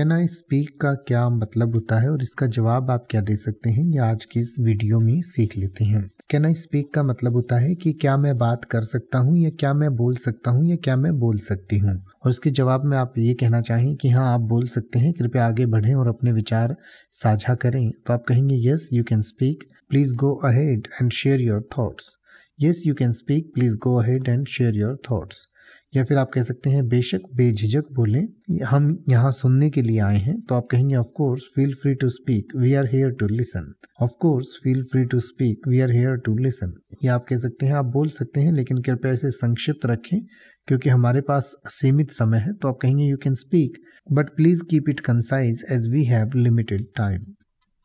can I speak का क्या मतलब होता है और इसका जवाब आप क्या दे सकते हैं ये आज की इस वीडियो में सीख लेते हैं कैन आई स्पीक का मतलब होता है कि क्या मैं बात कर सकता हूँ या क्या मैं बोल सकता हूँ या क्या मैं बोल सकती हूँ और उसके जवाब में आप ये कहना चाहें कि हाँ आप बोल सकते हैं कृपया आगे बढ़ें और अपने विचार साझा करें तो आप कहेंगे yes you can speak please go ahead and share your thoughts yes you can speak please go ahead and share your thoughts या फिर आप कह सकते हैं बेशक बेझिझक बोलें हम यहाँ सुनने के लिए आए हैं तो आप कहेंगे of course feel free to speak we are here to listen of course feel free to speak we are here to listen या आप कह सकते हैं आप बोल सकते हैं लेकिन कृपया इसे संक्षिप्त रखें क्योंकि हमारे पास सीमित समय है तो आप कहेंगे you can speak but please keep it concise as we have limited time